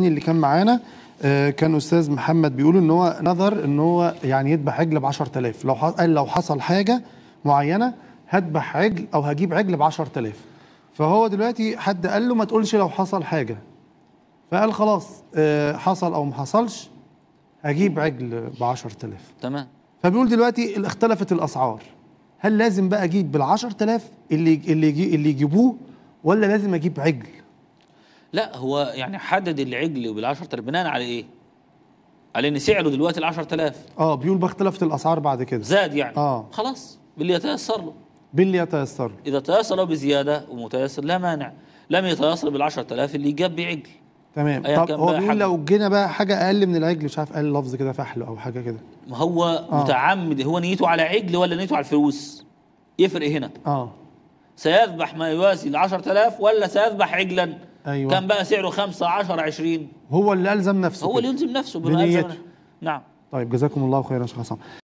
اللي كان معانا آه، كان استاذ محمد بيقول ان هو نظر ان هو يعني يذبح عجل ب 10000 لو قال لو حصل حاجه معينه هذبح عجل او هجيب عجل ب 10000 فهو دلوقتي حد قال له ما تقولش لو حصل حاجه فقال خلاص آه، حصل او ما حصلش هجيب عجل ب 10000 تمام فبيقول دلوقتي اختلفت الاسعار هل لازم بقى اجيب بال 10000 اللي اللي اللي يجيبوه ولا لازم اجيب عجل لا هو يعني حدد العجل بال 10000 بناء على ايه؟ على ان سعره دلوقتي ال 10000 اه بيقول بقى اختلفت الاسعار بعد كده زاد يعني اه خلاص باللي يتيسر له باللي يتيسر له اذا تيسر له بزياده ومتيسر لا مانع لم يتيسر بال 10000 اللي جاب بعجل تمام طب هو بيقول لو جينا بقى حاجه اقل من العجل مش عارف قال لفظ كده فحل او حاجه كده ما هو آه. متعمد هو نيته على عجل ولا نيته على الفلوس يفرق هنا اه سيذبح ما يوازي ال 10000 ولا سيذبح عجلا أيوة. كان بقى سعره 5 10 20 هو اللي ألزم نفسه هو اللي يلزم نفسه بنيته نعم طيب جزاكم الله خيرا شيخ حسام